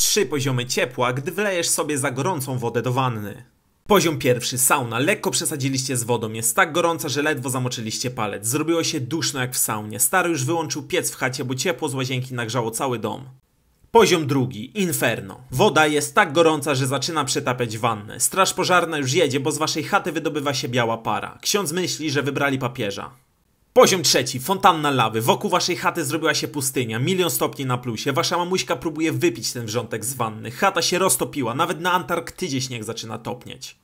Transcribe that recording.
trzy poziomy ciepła, gdy wlejesz sobie za gorącą wodę do wanny. Poziom pierwszy, sauna. Lekko przesadziliście z wodą. Jest tak gorąca, że ledwo zamoczyliście palec. Zrobiło się duszno jak w saunie. Stary już wyłączył piec w chacie, bo ciepło z łazienki nagrzało cały dom. Poziom drugi, inferno. Woda jest tak gorąca, że zaczyna przetapiać wannę. Straż pożarna już jedzie, bo z waszej chaty wydobywa się biała para. Ksiądz myśli, że wybrali papieża. Poziom trzeci, fontanna lawy. Wokół waszej chaty zrobiła się pustynia, milion stopni na plusie. Wasza mamuśka próbuje wypić ten wrzątek z wanny. Chata się roztopiła, nawet na Antarktydzie śnieg zaczyna topnieć.